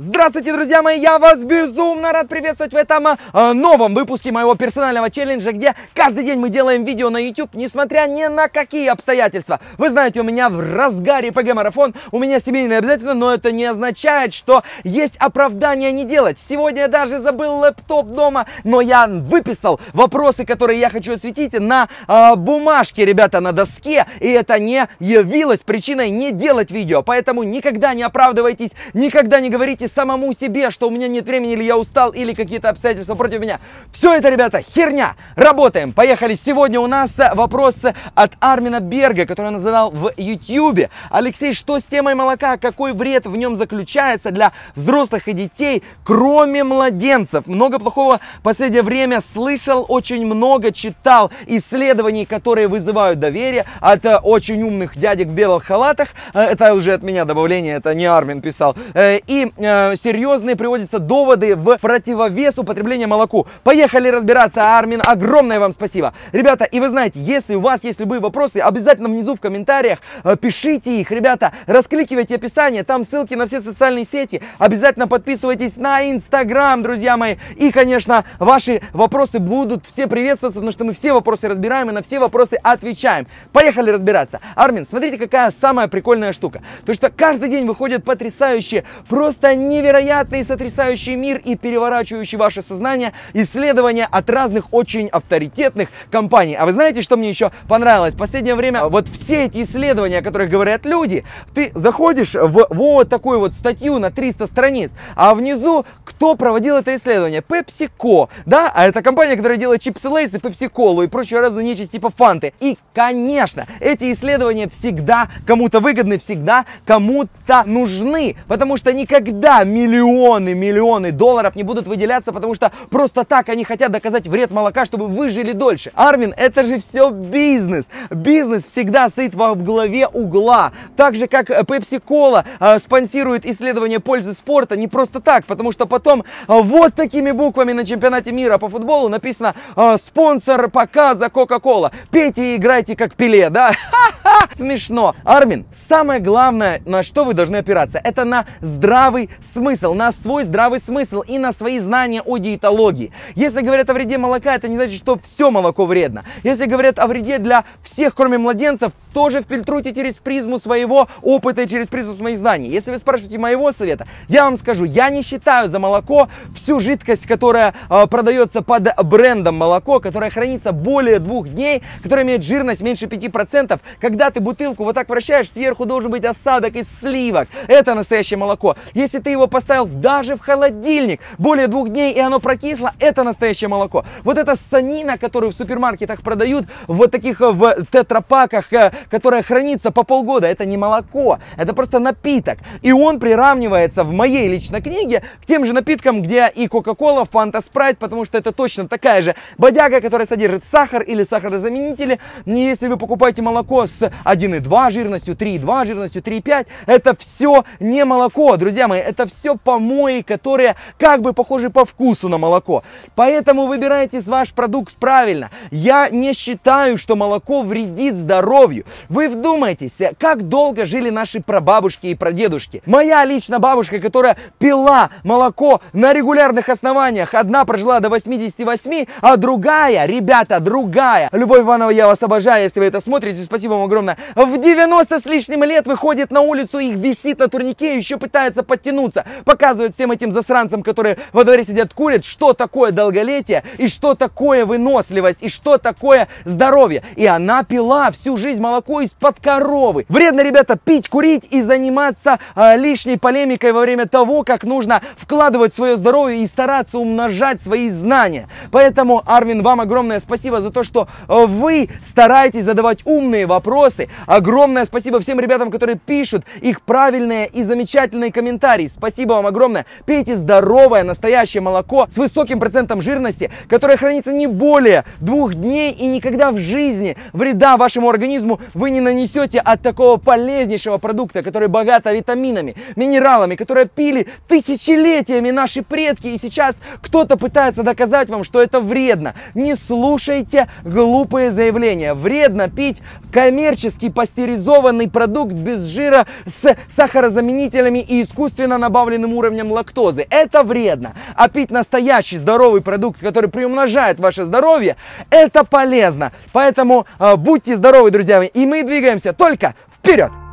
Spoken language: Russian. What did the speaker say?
Здравствуйте, друзья мои! Я вас безумно рад приветствовать в этом э, новом выпуске моего персонального челленджа, где каждый день мы делаем видео на YouTube, несмотря ни на какие обстоятельства. Вы знаете, у меня в разгаре ПГ-марафон, у меня семейные обязательства, но это не означает, что есть оправдание не делать. Сегодня я даже забыл лэптоп дома, но я выписал вопросы, которые я хочу осветить на э, бумажке, ребята, на доске, и это не явилось причиной не делать видео. Поэтому никогда не оправдывайтесь, никогда не говорите самому себе, что у меня нет времени, или я устал, или какие-то обстоятельства против меня. Все это, ребята, херня. Работаем. Поехали. Сегодня у нас э, вопрос от Армина Берга, который он задал в YouTube. Алексей, что с темой молока? Какой вред в нем заключается для взрослых и детей, кроме младенцев? Много плохого в последнее время слышал, очень много читал исследований, которые вызывают доверие от э, очень умных дядек в белых халатах. Э, это уже от меня добавление, это не Армин писал. И Э, серьезные приводятся доводы в противовес употребления молоку. Поехали разбираться, Армин, огромное вам спасибо. Ребята, и вы знаете, если у вас есть любые вопросы, обязательно внизу в комментариях э, пишите их, ребята, раскликивайте описание, там ссылки на все социальные сети, обязательно подписывайтесь на Инстаграм, друзья мои, и, конечно, ваши вопросы будут все приветствоваться, потому что мы все вопросы разбираем и на все вопросы отвечаем. Поехали разбираться. Армин, смотрите, какая самая прикольная штука. То, что каждый день выходят потрясающие, просто невероятный и сотрясающий мир и переворачивающий ваше сознание исследования от разных очень авторитетных компаний. А вы знаете, что мне еще понравилось? В последнее время вот все эти исследования, о которых говорят люди, ты заходишь в вот такую вот статью на 300 страниц, а внизу кто проводил это исследование? PepsiCo, да? А это компания, которая делает чипсы Лейс и PepsiCo и прочую разную нечисть типа Фанты. И, конечно, эти исследования всегда кому-то выгодны, всегда кому-то нужны, потому что никогда миллионы, миллионы долларов не будут выделяться, потому что просто так они хотят доказать вред молока, чтобы вы жили дольше. Армин, это же все бизнес. Бизнес всегда стоит во главе угла. Так же, как Pepsi Cola э, спонсирует исследование пользы спорта не просто так, потому что потом э, вот такими буквами на чемпионате мира по футболу написано э, «Спонсор показа Coca-Cola». Пейте и играйте как Пеле, да? Смешно. Армин, самое главное, на что вы должны опираться, это на здравый смысл, на свой здравый смысл и на свои знания о диетологии. Если говорят о вреде молока, это не значит, что все молоко вредно. Если говорят о вреде для всех, кроме младенцев, тоже фильтруйте через призму своего опыта и через призму своих знаний. Если вы спрашиваете моего совета, я вам скажу, я не считаю за молоко всю жидкость, которая э, а, продается под брендом молоко, которая хранится более двух дней, которая имеет жирность меньше 5%. Когда ты бутылку вот так вращаешь, сверху должен быть осадок из сливок. Это настоящее молоко. Если ты ты его поставил даже в холодильник более двух дней, и оно прокисло, это настоящее молоко. Вот эта санина, которую в супермаркетах продают, вот таких э, в тетрапаках, э, которая хранится по полгода, это не молоко, это просто напиток. И он приравнивается в моей личной книге к тем же напиткам, где и Кока-Кола, Фанта Спрайт, потому что это точно такая же бодяга, которая содержит сахар или сахарозаменители. Если вы покупаете молоко с 1,2 жирностью, 3,2 жирностью, 3,5, это все не молоко, друзья мои, это это все помои, которые как бы похожи по вкусу на молоко. Поэтому выбирайте ваш продукт правильно. Я не считаю, что молоко вредит здоровью. Вы вдумайтесь, э, как долго жили наши прабабушки и прадедушки. Моя лично бабушка, которая пила молоко на регулярных основаниях, одна прожила до 88, а другая, ребята, другая, Любовь Иванова, я вас обожаю, если вы это смотрите, спасибо вам огромное, в 90 с лишним лет выходит на улицу, их висит на турнике еще пытается подтянуть вернуться, показывать всем этим засранцам, которые во дворе сидят курят, что такое долголетие и что такое выносливость и что такое здоровье. И она пила всю жизнь молоко из-под коровы. Вредно, ребята, пить, курить и заниматься э, лишней полемикой во время того, как нужно вкладывать свое здоровье и стараться умножать свои знания. Поэтому, Арвин, вам огромное спасибо за то, что а, вы стараетесь задавать умные вопросы. Огромное спасибо всем ребятам, которые пишут их правильные и замечательные комментарии. Спасибо вам огромное. Пейте здоровое, настоящее молоко с высоким процентом жирности, которое хранится не более двух дней и никогда в жизни вреда вашему организму вы не нанесете от такого полезнейшего продукта, который богат витаминами, минералами, которые пили тысячелетиями наши предки. И сейчас кто-то пытается доказать вам, что это вредно. Не слушайте глупые заявления. Вредно пить коммерческий пастеризованный продукт без жира с сахарозаменителями и искусственно на добавленным уровнем лактозы. Это вредно. А пить настоящий здоровый продукт, который приумножает ваше здоровье, это полезно. Поэтому э, будьте здоровы, друзья мои. И мы двигаемся только вперед!